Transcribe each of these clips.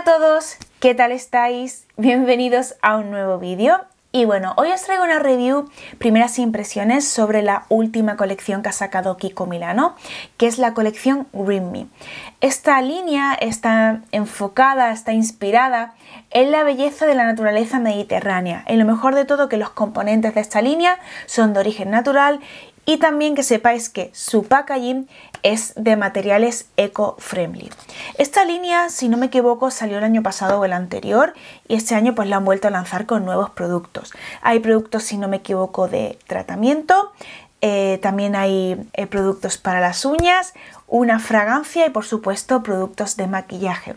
Hola a todos, ¿qué tal estáis? Bienvenidos a un nuevo vídeo. Y bueno, hoy os traigo una review, primeras impresiones sobre la última colección que ha sacado Kiko Milano, que es la colección Green Esta línea está enfocada, está inspirada en la belleza de la naturaleza mediterránea, en lo mejor de todo que los componentes de esta línea son de origen natural y también que sepáis que su packaging es de materiales eco-friendly. Esta línea, si no me equivoco, salió el año pasado o el anterior y este año pues la han vuelto a lanzar con nuevos productos. Hay productos, si no me equivoco, de tratamiento, eh, también hay eh, productos para las uñas, una fragancia y por supuesto productos de maquillaje.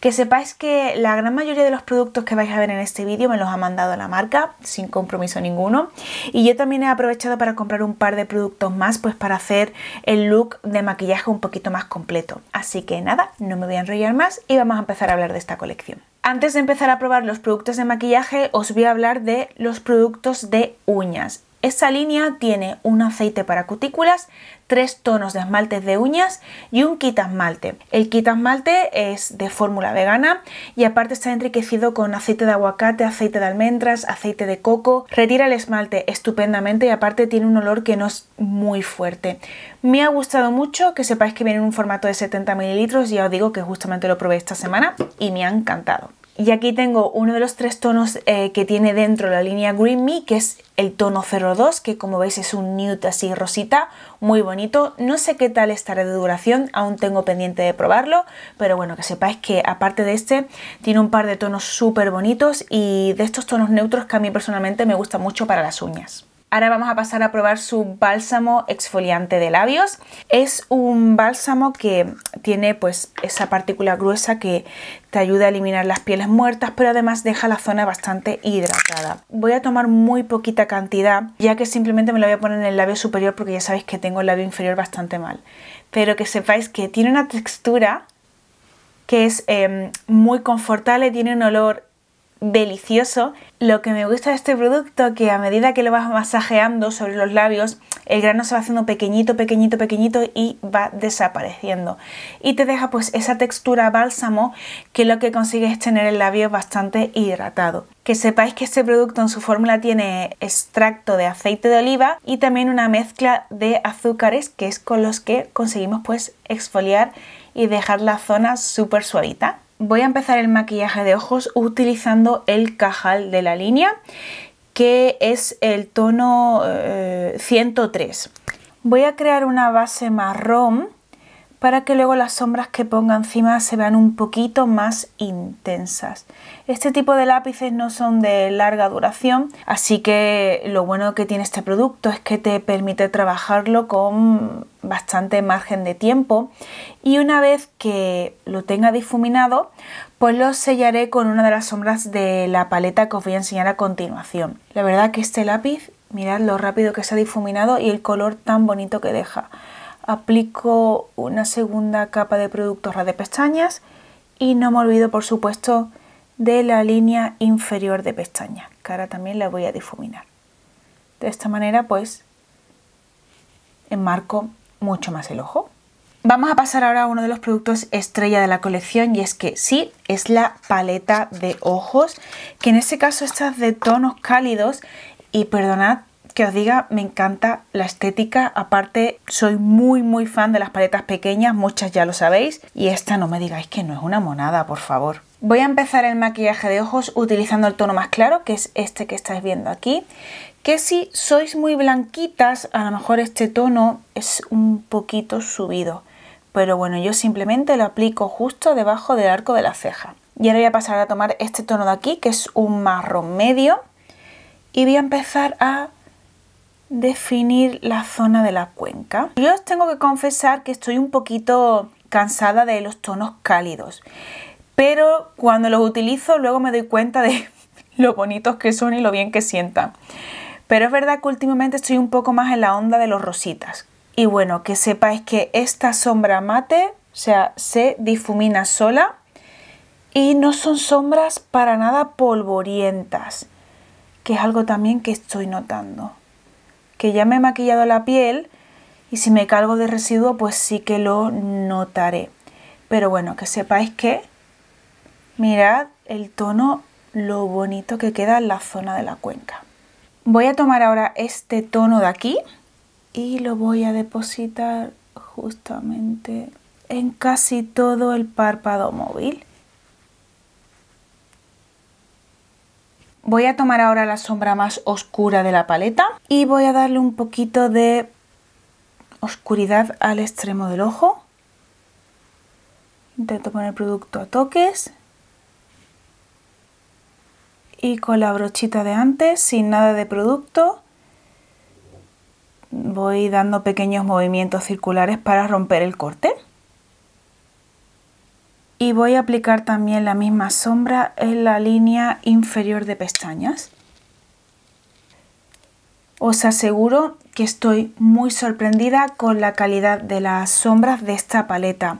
Que sepáis que la gran mayoría de los productos que vais a ver en este vídeo me los ha mandado la marca sin compromiso ninguno y yo también he aprovechado para comprar un par de productos más pues para hacer el look de maquillaje un poquito más completo. Así que nada, no me voy a enrollar más y vamos a empezar a hablar de esta colección. Antes de empezar a probar los productos de maquillaje os voy a hablar de los productos de uñas esta línea tiene un aceite para cutículas, tres tonos de esmaltes de uñas y un esmalte. El esmalte es de fórmula vegana y aparte está enriquecido con aceite de aguacate, aceite de almendras, aceite de coco. Retira el esmalte estupendamente y aparte tiene un olor que no es muy fuerte. Me ha gustado mucho, que sepáis que viene en un formato de 70 mililitros y ya os digo que justamente lo probé esta semana y me ha encantado. Y aquí tengo uno de los tres tonos eh, que tiene dentro la línea Green Me, que es el tono 02, que como veis es un nude así rosita, muy bonito. No sé qué tal estará de duración, aún tengo pendiente de probarlo, pero bueno, que sepáis que aparte de este, tiene un par de tonos súper bonitos y de estos tonos neutros que a mí personalmente me gusta mucho para las uñas. Ahora vamos a pasar a probar su bálsamo exfoliante de labios. Es un bálsamo que tiene pues esa partícula gruesa que te ayuda a eliminar las pieles muertas, pero además deja la zona bastante hidratada. Voy a tomar muy poquita cantidad, ya que simplemente me lo voy a poner en el labio superior porque ya sabéis que tengo el labio inferior bastante mal. Pero que sepáis que tiene una textura que es em, muy confortable, tiene un olor delicioso. Lo que me gusta de este producto que a medida que lo vas masajeando sobre los labios, el grano se va haciendo pequeñito, pequeñito, pequeñito y va desapareciendo. Y te deja pues esa textura bálsamo que lo que consigue es tener el labio bastante hidratado. Que sepáis que este producto en su fórmula tiene extracto de aceite de oliva y también una mezcla de azúcares que es con los que conseguimos pues exfoliar y dejar la zona súper suavita voy a empezar el maquillaje de ojos utilizando el cajal de la línea que es el tono 103 eh, voy a crear una base marrón para que luego las sombras que ponga encima se vean un poquito más intensas. Este tipo de lápices no son de larga duración, así que lo bueno que tiene este producto es que te permite trabajarlo con bastante margen de tiempo y una vez que lo tenga difuminado pues lo sellaré con una de las sombras de la paleta que os voy a enseñar a continuación. La verdad que este lápiz, mirad lo rápido que se ha difuminado y el color tan bonito que deja aplico una segunda capa de producto red de pestañas y no me olvido por supuesto de la línea inferior de pestañas que ahora también la voy a difuminar de esta manera pues enmarco mucho más el ojo vamos a pasar ahora a uno de los productos estrella de la colección y es que sí es la paleta de ojos que en este caso está de tonos cálidos y perdonad que os diga, me encanta la estética. Aparte, soy muy, muy fan de las paletas pequeñas, muchas ya lo sabéis. Y esta no me digáis que no es una monada, por favor. Voy a empezar el maquillaje de ojos utilizando el tono más claro, que es este que estáis viendo aquí. Que si sois muy blanquitas, a lo mejor este tono es un poquito subido. Pero bueno, yo simplemente lo aplico justo debajo del arco de la ceja. Y ahora voy a pasar a tomar este tono de aquí, que es un marrón medio. Y voy a empezar a definir la zona de la cuenca. Yo os tengo que confesar que estoy un poquito cansada de los tonos cálidos, pero cuando los utilizo luego me doy cuenta de lo bonitos que son y lo bien que sientan. Pero es verdad que últimamente estoy un poco más en la onda de los rositas. Y bueno, que sepáis que esta sombra mate, o sea, se difumina sola y no son sombras para nada polvorientas, que es algo también que estoy notando que ya me he maquillado la piel y si me cargo de residuo pues sí que lo notaré. Pero bueno, que sepáis que mirad el tono, lo bonito que queda en la zona de la cuenca. Voy a tomar ahora este tono de aquí y lo voy a depositar justamente en casi todo el párpado móvil. Voy a tomar ahora la sombra más oscura de la paleta y voy a darle un poquito de oscuridad al extremo del ojo. Intento poner producto a toques. Y con la brochita de antes, sin nada de producto, voy dando pequeños movimientos circulares para romper el corte y voy a aplicar también la misma sombra en la línea inferior de pestañas. Os aseguro que estoy muy sorprendida con la calidad de las sombras de esta paleta.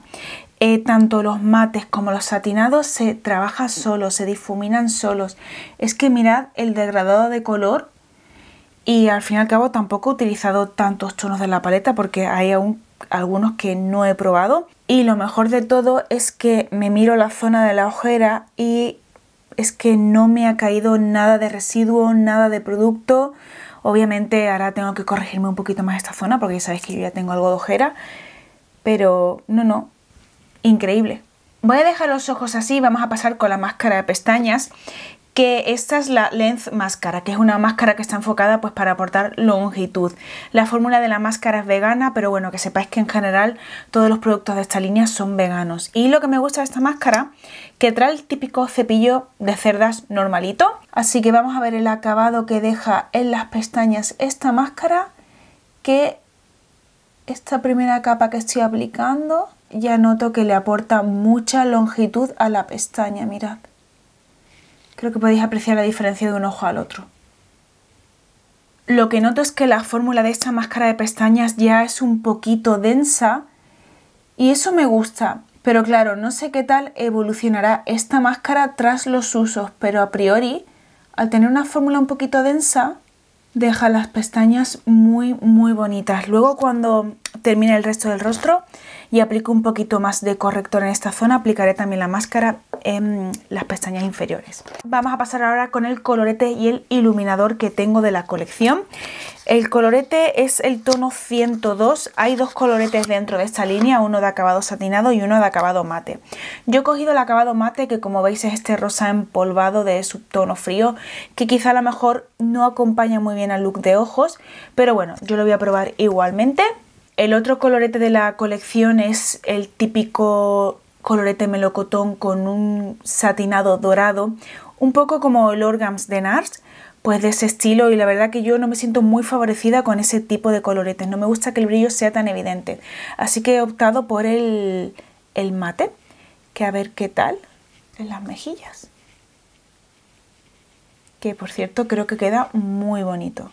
Eh, tanto los mates como los satinados se trabajan solos, se difuminan solos. Es que mirad el degradado de color y al fin y al cabo tampoco he utilizado tantos tonos de la paleta porque hay aún algunos que no he probado. Y lo mejor de todo es que me miro la zona de la ojera y es que no me ha caído nada de residuo, nada de producto. Obviamente ahora tengo que corregirme un poquito más esta zona porque ya sabéis que yo ya tengo algo de ojera. Pero no, no, increíble. Voy a dejar los ojos así, vamos a pasar con la máscara de pestañas, que esta es la lens máscara, que es una máscara que está enfocada pues para aportar longitud. La fórmula de la máscara es vegana, pero bueno, que sepáis que en general todos los productos de esta línea son veganos. Y lo que me gusta de esta máscara, que trae el típico cepillo de cerdas normalito. Así que vamos a ver el acabado que deja en las pestañas esta máscara, que esta primera capa que estoy aplicando ya noto que le aporta mucha longitud a la pestaña, mirad creo que podéis apreciar la diferencia de un ojo al otro. Lo que noto es que la fórmula de esta máscara de pestañas ya es un poquito densa y eso me gusta, pero claro, no sé qué tal evolucionará esta máscara tras los usos, pero a priori, al tener una fórmula un poquito densa, deja las pestañas muy muy bonitas. Luego cuando Termina el resto del rostro y aplico un poquito más de corrector en esta zona. Aplicaré también la máscara en las pestañas inferiores. Vamos a pasar ahora con el colorete y el iluminador que tengo de la colección. El colorete es el tono 102. Hay dos coloretes dentro de esta línea, uno de acabado satinado y uno de acabado mate. Yo he cogido el acabado mate que como veis es este rosa empolvado de subtono frío que quizá a lo mejor no acompaña muy bien al look de ojos, pero bueno, yo lo voy a probar igualmente. El otro colorete de la colección es el típico colorete melocotón con un satinado dorado, un poco como el Orgams de Nars, pues de ese estilo y la verdad que yo no me siento muy favorecida con ese tipo de coloretes, no me gusta que el brillo sea tan evidente, así que he optado por el, el mate, que a ver qué tal en las mejillas, que por cierto creo que queda muy bonito.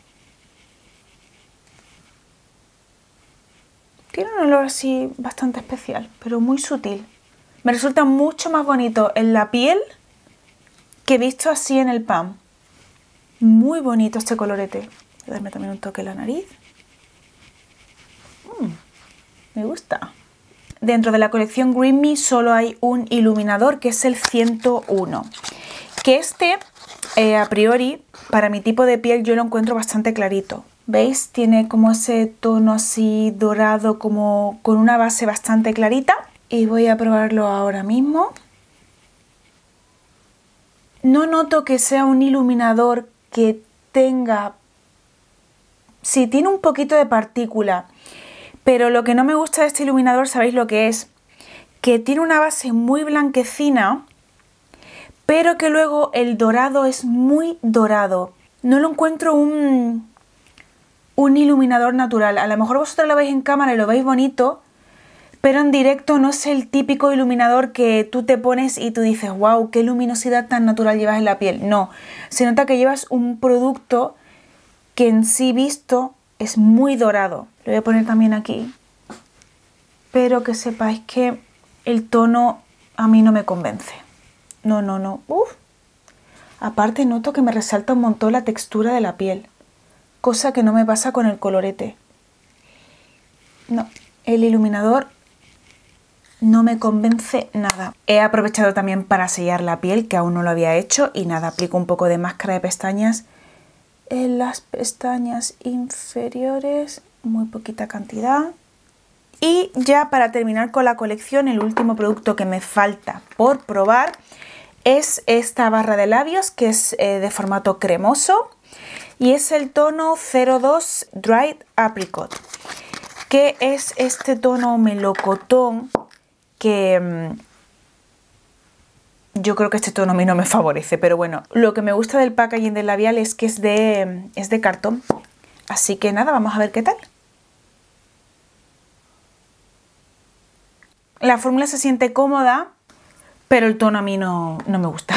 Tiene un olor así bastante especial, pero muy sutil. Me resulta mucho más bonito en la piel que visto así en el pan. Muy bonito este colorete. Voy a darme también un toque en la nariz. Mm, me gusta. Dentro de la colección Green Me solo hay un iluminador que es el 101. Que este, eh, a priori, para mi tipo de piel yo lo encuentro bastante clarito. ¿Veis? Tiene como ese tono así dorado, como con una base bastante clarita. Y voy a probarlo ahora mismo. No noto que sea un iluminador que tenga... Sí, tiene un poquito de partícula. Pero lo que no me gusta de este iluminador, ¿sabéis lo que es? Que tiene una base muy blanquecina, pero que luego el dorado es muy dorado. No lo encuentro un, un iluminador natural. A lo mejor vosotros lo veis en cámara y lo veis bonito, pero en directo no es el típico iluminador que tú te pones y tú dices, wow, qué luminosidad tan natural llevas en la piel. No, se nota que llevas un producto que en sí visto es muy dorado. Lo voy a poner también aquí. Pero que sepáis que el tono a mí no me convence. No, no, no. Uf. Aparte noto que me resalta un montón la textura de la piel cosa que no me pasa con el colorete. No, el iluminador no me convence nada. He aprovechado también para sellar la piel, que aún no lo había hecho, y nada, aplico un poco de máscara de pestañas en las pestañas inferiores, muy poquita cantidad. Y ya para terminar con la colección, el último producto que me falta por probar es esta barra de labios que es eh, de formato cremoso y es el tono 02 Dried Apricot, que es este tono melocotón que mm, yo creo que este tono a mí no me favorece, pero bueno, lo que me gusta del packaging del labial es que es de, mm, de cartón, así que nada, vamos a ver qué tal. La fórmula se siente cómoda, pero el tono a mí no, no me gusta.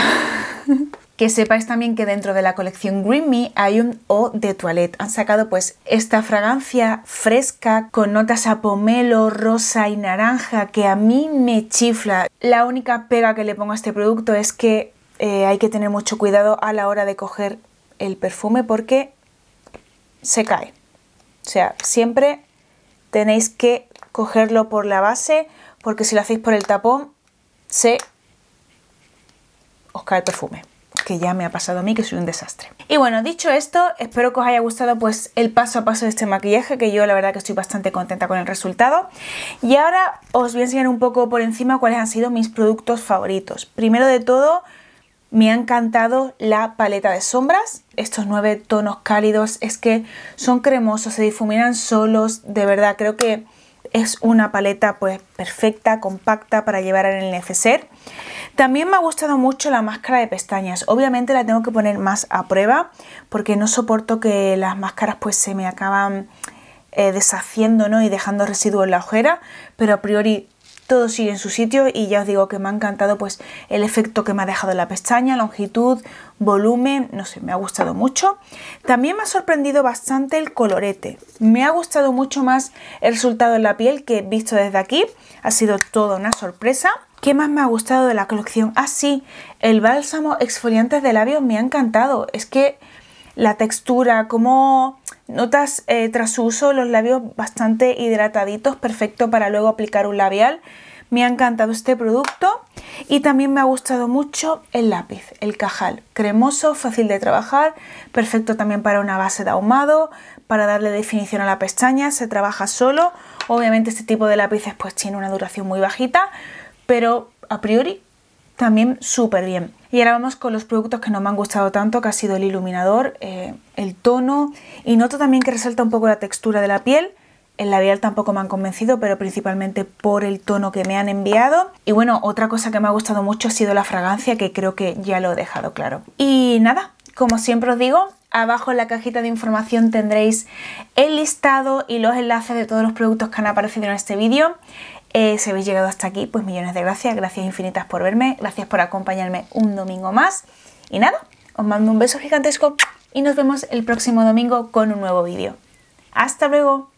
que sepáis también que dentro de la colección Green Me hay un O de Toilette. Han sacado pues esta fragancia fresca con notas a pomelo, rosa y naranja que a mí me chifla. La única pega que le pongo a este producto es que eh, hay que tener mucho cuidado a la hora de coger el perfume porque se cae. O sea, siempre tenéis que cogerlo por la base porque si lo hacéis por el tapón se os cae el perfume que ya me ha pasado a mí, que soy un desastre. Y bueno, dicho esto, espero que os haya gustado pues el paso a paso de este maquillaje, que yo la verdad que estoy bastante contenta con el resultado. Y ahora os voy a enseñar un poco por encima cuáles han sido mis productos favoritos. Primero de todo, me ha encantado la paleta de sombras, estos nueve tonos cálidos, es que son cremosos, se difuminan solos, de verdad, creo que es una paleta pues perfecta, compacta para llevar en el neceser. También me ha gustado mucho la máscara de pestañas. Obviamente la tengo que poner más a prueba porque no soporto que las máscaras pues se me acaban eh, deshaciendo y dejando residuos en la ojera, pero a priori todo sigue en su sitio y ya os digo que me ha encantado pues el efecto que me ha dejado la pestaña, longitud, volumen, no sé, me ha gustado mucho. También me ha sorprendido bastante el colorete. Me ha gustado mucho más el resultado en la piel que he visto desde aquí. Ha sido toda una sorpresa. ¿Qué más me ha gustado de la colección? Ah, sí, el bálsamo exfoliante de labios me ha encantado. Es que la textura, como notas eh, tras su uso los labios bastante hidrataditos, perfecto para luego aplicar un labial. Me ha encantado este producto y también me ha gustado mucho el lápiz, el cajal. Cremoso, fácil de trabajar, perfecto también para una base de ahumado, para darle definición a la pestaña, se trabaja solo. Obviamente este tipo de lápices pues tiene una duración muy bajita, pero a priori también súper bien. Y ahora vamos con los productos que no me han gustado tanto, que ha sido el iluminador, eh, el tono y noto también que resalta un poco la textura de la piel el labial tampoco me han convencido, pero principalmente por el tono que me han enviado. Y bueno, otra cosa que me ha gustado mucho ha sido la fragancia, que creo que ya lo he dejado claro. Y nada, como siempre os digo, abajo en la cajita de información tendréis el listado y los enlaces de todos los productos que han aparecido en este vídeo. Eh, si habéis llegado hasta aquí, pues millones de gracias, gracias infinitas por verme, gracias por acompañarme un domingo más. Y nada, os mando un beso gigantesco y nos vemos el próximo domingo con un nuevo vídeo. ¡Hasta luego!